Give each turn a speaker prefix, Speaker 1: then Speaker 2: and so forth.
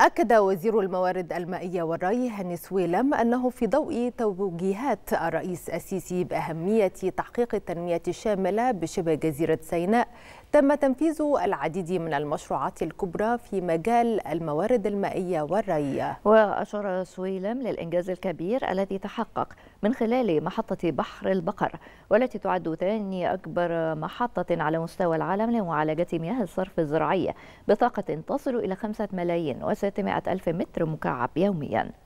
Speaker 1: أكد وزير الموارد المائية والري هاني سويلم أنه في ضوء توجيهات الرئيس السيسي بأهمية تحقيق التنمية الشاملة بشبه جزيرة سيناء تم تنفيذ العديد من المشروعات الكبرى في مجال الموارد المائية والري وأشار سويلم للإنجاز الكبير الذي تحقق
Speaker 2: من خلال محطة بحر البقر والتي تعد ثاني أكبر محطة على مستوى العالم لمعالجة مياه الصرف الزراعية بطاقة تصل إلى 5 ملايين و600 ألف متر مكعب يومياً